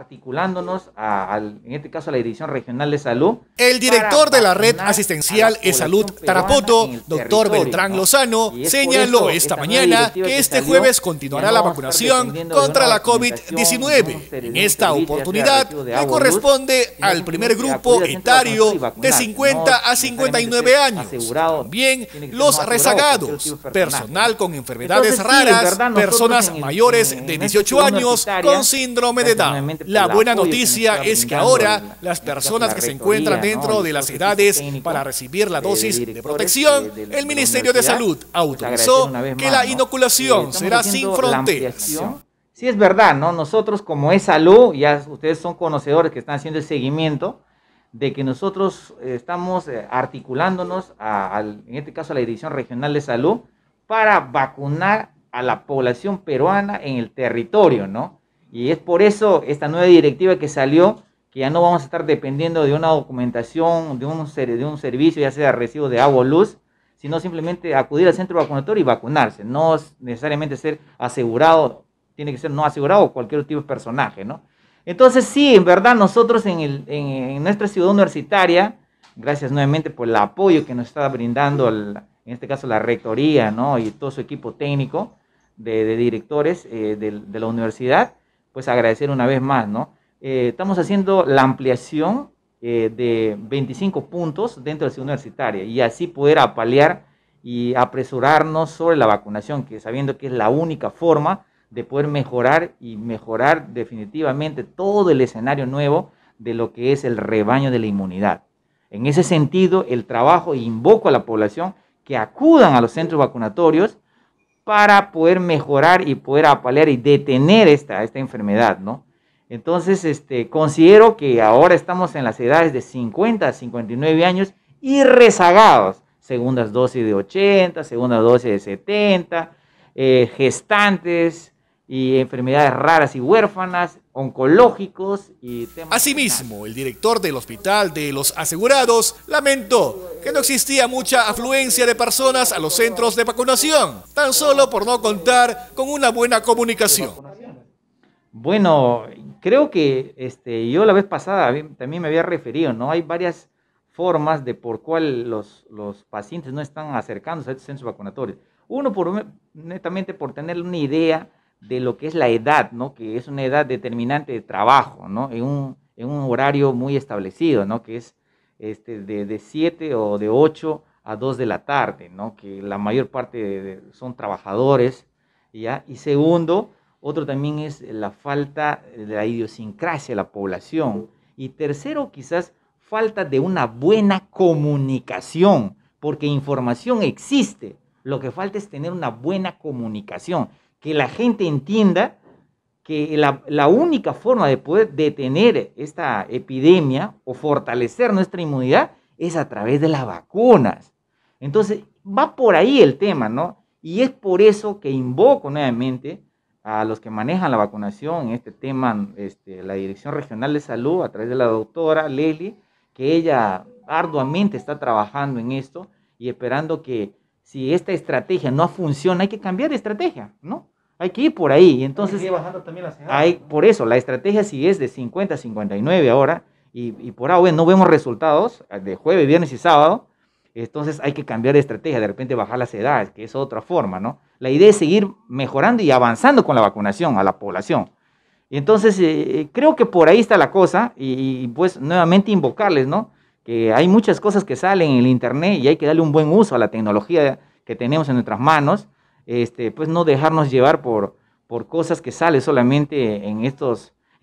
articulándonos a, en este caso a la Dirección Regional de Salud. El director de la Red Asistencial de Salud Tarapoto, doctor Beltrán Lozano, señaló esta, mañana que este jueves continuará la vacunación contra la COVID-19. En esta oportunidad le corresponde al primer grupo etario de 50 a 59 años, también los rezagados, personal con enfermedades raras, personas mayores de 18 este años con síndrome de Down. La, buena noticia es que ahora las personas que se encuentran dentro de las edades para recibir la dosis de protección, el Ministerio de Salud autorizó que la inoculación será sin fronteras. Sí, es verdad, ¿no? Nosotros como es salud, ya ustedes son conocedores que están haciendo el seguimiento, de que nosotros eh, estamos eh, articulándonos, en este caso a la Dirección Regional de Salud, para vacunar a la población peruana en el territorio, ¿no? Y es por eso esta nueva directiva que salió, que ya no vamos a estar dependiendo de una documentación, de un, de un servicio, ya sea recibo de agua o luz, sino simplemente acudir al centro vacunatorio y vacunarse. No es necesariamente ser asegurado, tiene que ser no asegurado cualquier tipo de personaje, ¿no? Entonces sí, en verdad nosotros en, nuestra ciudad universitaria, gracias nuevamente por el apoyo que nos está brindando, en este caso la rectoría, ¿no? Y todo su equipo técnico de, directores eh, de la universidad, pues agradecer una vez más, ¿no? Eh, estamos haciendo la ampliación eh, de 25 puntos dentro de la ciudad universitaria y así poder apalear y apresurarnos sobre la vacunación, que sabiendo que es la única forma de poder mejorar y mejorar definitivamente todo el escenario nuevo de lo que es el rebaño de la inmunidad. En ese sentido, el trabajo invoco a la población que acudan a los centros vacunatorios para poder mejorar y poder apalear y detener esta, esta enfermedad, ¿no? Entonces, este, considero que ahora estamos en las edades de 50 a 59 años y rezagados. Segundas dosis de 80, segundas dosis de 70, eh, gestantes, y enfermedades raras y huérfanas, oncológicos y temas. Asimismo, el director del Hospital de los Asegurados lamentó que no existía mucha afluencia de personas a los centros de vacunación, tan solo por no contar con una buena comunicación. Bueno, creo que este, yo la vez pasada también me había referido, ¿no? Hay varias formas de por cuál los, los pacientes no están acercándose a estos centros vacunatorios. Uno, por, netamente por tener una idea de lo que es la edad, ¿no? Que es una edad determinante de trabajo, ¿no? En un, horario muy establecido, ¿no? Que es este, de 7 o de 8 a 2 de la tarde, ¿no? Que la mayor parte son trabajadores, ¿ya? Y segundo, otro también es la falta de la idiosincrasia de la población. Y tercero, quizás falta de una buena comunicación, porque información existe. Lo que falta es tener una buena comunicación que la gente entienda que la, la, única forma de poder detener esta epidemia o fortalecer nuestra inmunidad es a través de las vacunas. Entonces, va por ahí el tema, ¿no? Y es por eso que invoco nuevamente a los que manejan la vacunación en este tema, este, la Dirección Regional de Salud, a través de la doctora Leli, que ella arduamente está trabajando en esto y esperando que si esta estrategia no funciona, hay que cambiar de estrategia, ¿no? Hay que ir por ahí. Entonces, hay, bajando también por eso, la estrategia si es de 50 a 59 ahora, y, por ahora e no vemos resultados ah, de jueves, viernes y sábado, entonces hay que cambiar de estrategia, de repente bajar las edades, que es otra forma, ¿no? La idea es seguir mejorando y avanzando con la vacunación a la población. Entonces, eh, eh, creo que por ahí está la cosa y pues nuevamente invocarles, ¿no? hay muchas cosas que salen en el Internet y hay que darle un buen uso a la tecnología que tenemos en nuestras manos, este, pues no dejarnos llevar por, por cosas que salen solamente en, en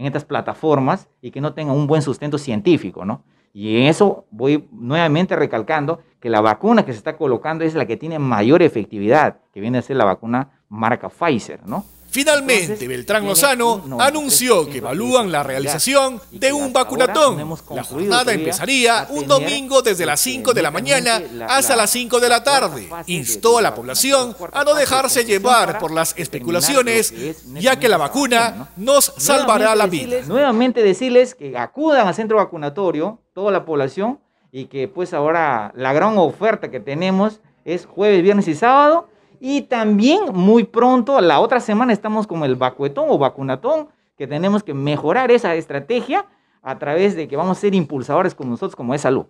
estas plataformas y que no tengan un buen sustento científico, ¿no? Y en eso voy nuevamente recalcando que la vacuna que se está colocando es la que tiene mayor efectividad, que viene a ser la vacuna marca Pfizer, ¿no? Finalmente, Beltrán Lozano anunció que evalúan la realización de un vacunatón. La jornada empezaría un domingo desde las 5 de la mañana hasta las 5 de la tarde. Instó a la población a no dejarse llevar por las especulaciones, ya que la vacuna nos salvará la vida. Nuevamente decirles que acudan al centro vacunatorio, toda la población, y que pues ahora la gran oferta que tenemos es jueves, viernes y sábado y también muy pronto, la otra semana, estamos con el vacuetón o vacunatón, que tenemos que mejorar esa estrategia a través de que vamos a ser impulsadores con nosotros como es salud.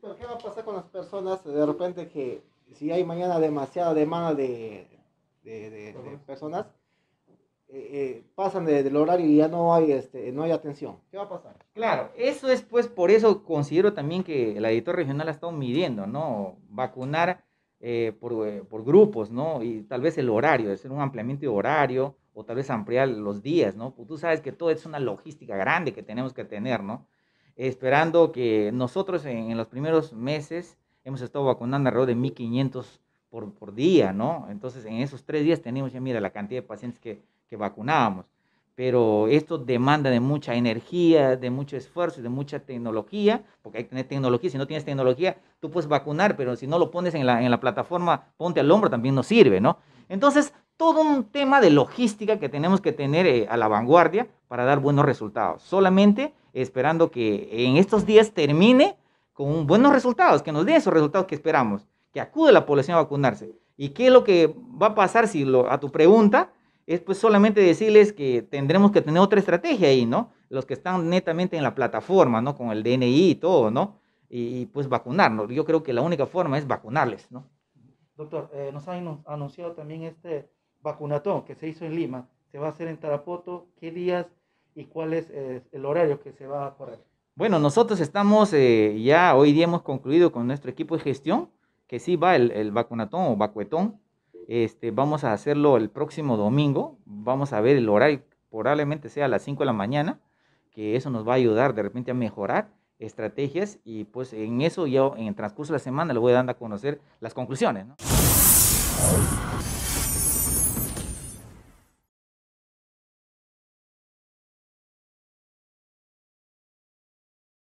¿Pero qué va a pasar con las personas de repente que si hay mañana demasiada demanda de, de, personas, eh, eh, pasan del horario y ya no hay, este, no hay atención? ¿Qué va a pasar? Claro, eso es pues por eso considero también que el editor regional ha estado midiendo, ¿no? Vacunar eh, eh, por, grupos, ¿no? Y tal vez el horario, hacer un ampliamiento de horario o tal vez ampliar los días, ¿no? Pues tú sabes que todo es una logística grande que tenemos que tener, ¿no? Esperando que nosotros en, los primeros meses hemos estado vacunando alrededor de 1.500 por, por día, ¿no? Entonces en esos tres días tenemos ya, mira, la cantidad de pacientes que, que vacunábamos pero esto demanda de mucha energía, de mucho esfuerzo, de mucha tecnología, porque hay que tener tecnología, si no tienes tecnología, tú puedes vacunar, pero si no lo pones en la, plataforma, ponte al hombro, también no sirve, ¿no? Entonces, todo un tema de logística que tenemos que tener eh, a la vanguardia para dar buenos resultados, solamente esperando que en estos días termine con buenos resultados, que nos den esos resultados que esperamos, que acude la población a vacunarse. ¿Y qué es lo que va a pasar si a tu pregunta? es pues solamente decirles que tendremos que tener otra estrategia ahí, ¿no? Los que están netamente en la plataforma, ¿no? Con el DNI y todo, ¿no? Y, pues vacunarnos. Yo creo que la única forma es vacunarles, ¿no? Doctor, eh, nos han anunciado también este vacunatón que se hizo en Lima. Se va a hacer en Tarapoto. ¿Qué días y cuál es eh, el horario que se va a correr? Bueno, nosotros estamos eh, ya, hoy día hemos concluido con nuestro equipo de gestión, que sí va el, el vacunatón o vacuetón este, vamos a hacerlo el próximo domingo. Vamos a ver el horario, probablemente sea a las 5 de la mañana, que eso nos va a ayudar de repente a mejorar estrategias y pues en eso yo en el transcurso de la semana le voy dando a conocer las conclusiones.